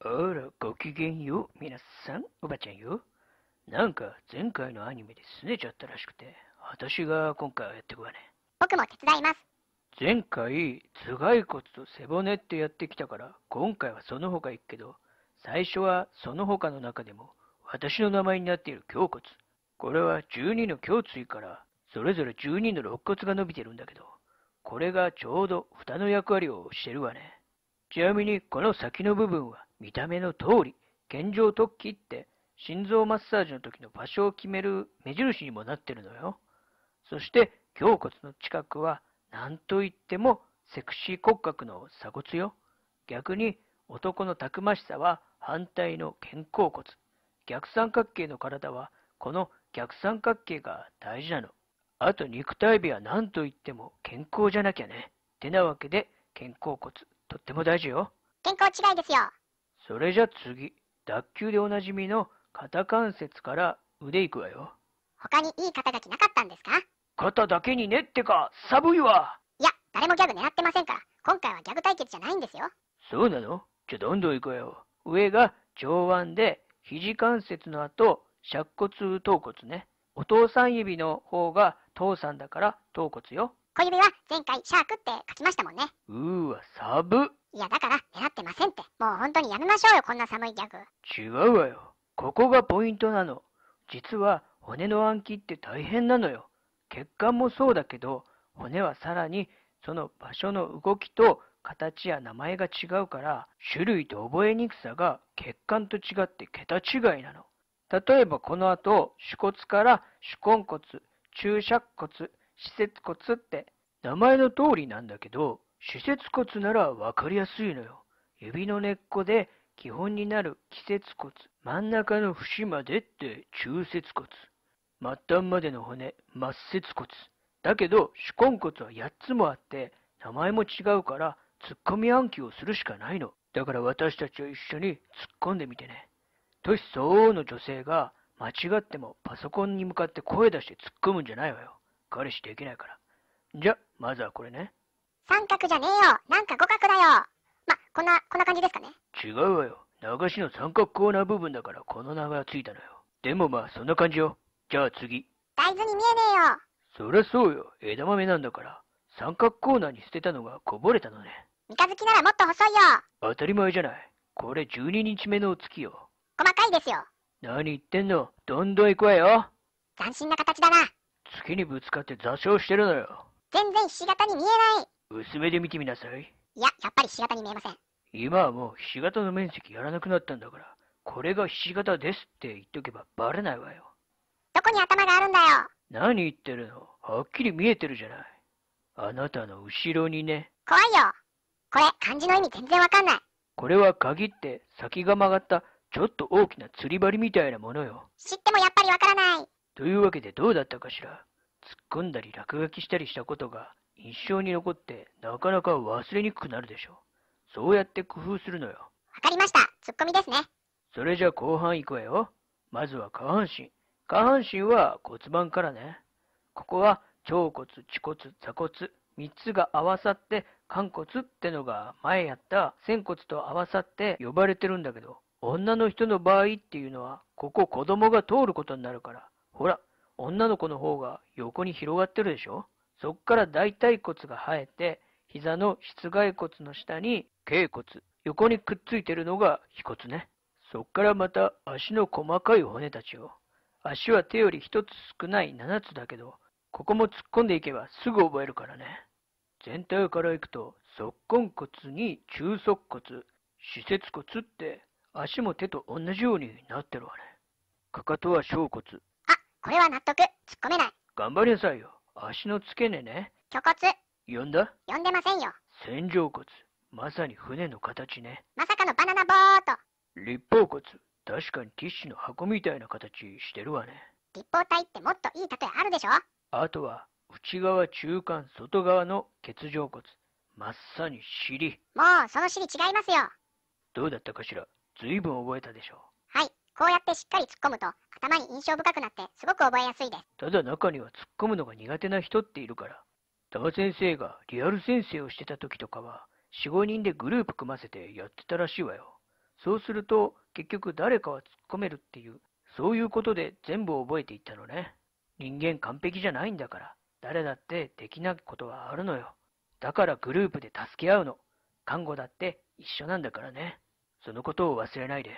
あら、ごきげんよう、皆さん、おばちゃんよ。なんか、前回のアニメで拗ねちゃったらしくて、私が今回はやってくわね。僕も手伝います。前回、頭蓋骨と背骨ってやってきたから、今回はその他行くけど、最初はその他の中でも、私の名前になっている胸骨。これは12の胸椎から、それぞれ12の肋骨が伸びてるんだけど、これがちょうど蓋の役割をしてるわね。ちなみに、この先の部分は、見た目の通り、現状突起って心臓マッサージの時の場所を決める目印にもなってるのよ。そして胸骨の近くは何といってもセクシー骨格の鎖骨よ。逆に男のたくましさは反対の肩甲骨。逆三角形の体はこの逆三角形が大事なの。あと肉体美は何といっても健康じゃなきゃね。てなわけで肩甲骨とっても大事よ。健康違いですよ。それじゃ次、脱臼でおなじみの肩関節から腕いくわよ。他にいい肩書きなかったんですか肩だけにねってか、寒いわ。いや、誰もギャグ狙ってませんから、今回はギャグ対決じゃないんですよ。そうなのじゃどんどんいくわよ。上が上腕で、肘関節の後、尺骨頭骨ね。お父さん指の方が父さんだから頭骨よ。小指は前回シャークって書きましたもんね。うーわ、サブ。いや、だから、狙ってませんって。もう本当にやめましょうよ、こんな寒いギャグ。違うわよ。ここがポイントなの。実は、骨の暗記って大変なのよ。血管もそうだけど、骨はさらに、その場所の動きと形や名前が違うから、種類と覚えにくさが血管と違って桁違いなの。例えばこの後、手骨から手根骨、注射骨、施設骨って名前の通りなんだけど、施設骨なら分かりやすいのよ。指の根っこで基本になる季節骨。真ん中の節までって中節骨。末端までの骨、末節骨。だけど、手根骨は8つもあって、名前も違うから、突っ込み暗記をするしかないの。だから私たちは一緒に突っ込んでみてね。年相応の女性が、間違ってもパソコンに向かって声出して突っ込むんじゃないわよ。彼氏できないから。じゃ、まずはこれね。三角じゃねえよなんか五角だよま、こんな、こんな感じですかね。違うわよ。流しの三角コーナー部分だからこの名がついたのよ。でもまあ、そんな感じよ。じゃあ次。大豆に見えねえよそりゃそうよ。枝豆なんだから。三角コーナーに捨てたのがこぼれたのね。三日月ならもっと細いよ当たり前じゃない。これ12日目の月よ。細かいですよ。何言ってんのどんどん行くわよ斬新な形だな。月にぶつかって座礁してるのよ。全然ひし形に見えない。薄目で見てみなさい。いや、やっぱりひし形に見えません。今はもうひし形の面積やらなくなったんだから、これがひし形ですって言っとけばバレないわよ。どこに頭があるんだよ。何言ってるのはっきり見えてるじゃない。あなたの後ろにね。怖いよ。これ、漢字の意味全然わかんない。これは鍵って先が曲がったちょっと大きな釣り針みたいなものよ。知ってもやっぱりわからない。というわけでどうだったかしら。突っ込んだり落書きしたりしたことが一生に残ってなかなか忘れにくくなるでしょう。そうやって工夫するのよ。わかりました。ツッコミですね。それじゃ後半行くわよ。まずは下半身。下半身は骨盤からね。ここは腸骨、恥骨、座骨、3つが合わさって、寛骨ってのが前やった仙骨と合わさって呼ばれてるんだけど、女の人の場合っていうのは、ここ子供が通ることになるから。ほら、女の子の方が横に広がってるでしょそこから大腿骨が生えて、膝の室外骨の下に頸骨、横にくっついてるのが腓骨ね。そこからまた足の細かい骨たちを。足は手より1つ少ない7つだけど、ここも突っ込んでいけばすぐ覚えるからね。全体からいくと、足根骨に中足骨、施設骨って足も手と同じようになってるわね。かかとは小骨。あ、これは納得。突っ込めない。頑張りなさいよ。足の付け根ね。虚骨。呼んだ呼んでませんよ。洗浄骨。まさに船の形ね。まさかのバナナボート。立方骨。確かにティッシュの箱みたいな形してるわね。立方体ってもっといい例えあるでしょあとは、内側、中間、外側の欠状骨。まさに尻。もう、その尻違いますよ。どうだったかしら。ずいぶん覚えたでしょう。こうやってしっかり突っ込むと頭に印象深くなってすごく覚えやすいです。ただ中には突っ込むのが苦手な人っているから。多賀先生がリアル先生をしてた時とかは、4、5人でグループ組ませてやってたらしいわよ。そうすると、結局誰かは突っ込めるっていう、そういうことで全部覚えていったのね。人間完璧じゃないんだから、誰だってできないことはあるのよ。だからグループで助け合うの。看護だって一緒なんだからね。そのことを忘れないで。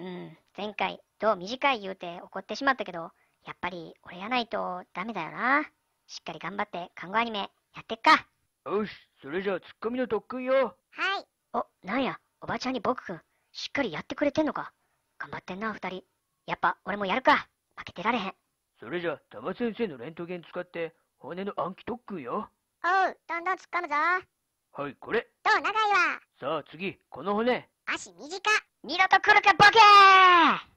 うん、前回、どう短い言うて怒ってしまったけど、やっぱり俺やないとダメだよな。しっかり頑張って看護アニメやってっか。よし、それじゃあツッコミの特訓よ。はい。お、なんや、おばちゃんに僕くん、しっかりやってくれてんのか。頑張ってんな、二人。やっぱ俺もやるか。負けてられへん。それじゃあ、玉先生のレントゲン使って、骨の暗記特訓よ。おう、どんどん突っ込むぞ。はい、これ。う、長いわ。さあ、次、この骨。足短。二度と来るかボケー